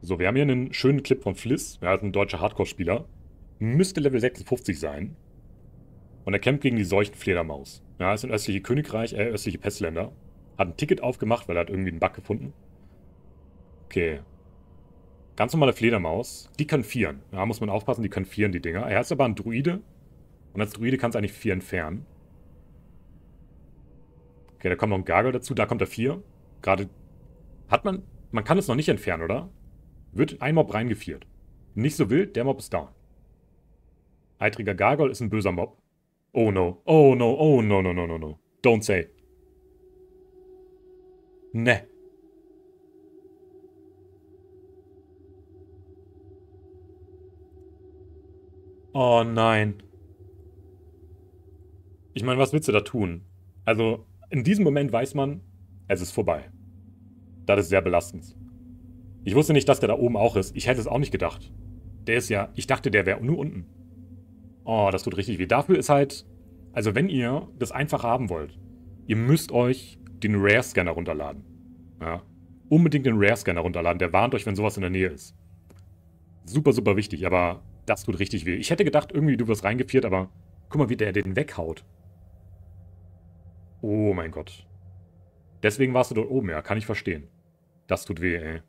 So, wir haben hier einen schönen Clip von Fliss. Er ist ein deutscher Hardcore-Spieler. Müsste Level 56 sein. Und er kämpft gegen die Seuchenfledermaus. Ja, ist ein östliche Königreich, äh, östliche Pestländer. Hat ein Ticket aufgemacht, weil er hat irgendwie einen Bug gefunden. Okay. Ganz normale Fledermaus. Die kann vieren. Da ja, muss man aufpassen, die können vieren, die Dinger. Er ist aber ein Druide. Und als Druide kann es eigentlich vier entfernen. Okay, da kommt noch ein Gargel dazu. Da kommt er vier. Gerade hat man... Man kann es noch nicht entfernen, oder? Wird ein Mob reingeführt. Nicht so wild, der Mob ist down. Eitriger Gargol ist ein böser Mob. Oh no, oh no, oh no, no, no, no, no. Don't say. Ne. Oh nein. Ich meine, was willst du da tun? Also, in diesem Moment weiß man, es ist vorbei. Das ist sehr belastend. Ich wusste nicht, dass der da oben auch ist. Ich hätte es auch nicht gedacht. Der ist ja... Ich dachte, der wäre nur unten. Oh, das tut richtig weh. Dafür ist halt... Also wenn ihr das einfach haben wollt, ihr müsst euch den Rare-Scanner runterladen. Ja. Unbedingt den Rare-Scanner runterladen. Der warnt euch, wenn sowas in der Nähe ist. Super, super wichtig, aber das tut richtig weh. Ich hätte gedacht, irgendwie du wirst reingepiert, aber guck mal, wie der den weghaut. Oh mein Gott. Deswegen warst du dort oben, ja. Kann ich verstehen. Das tut weh, ey.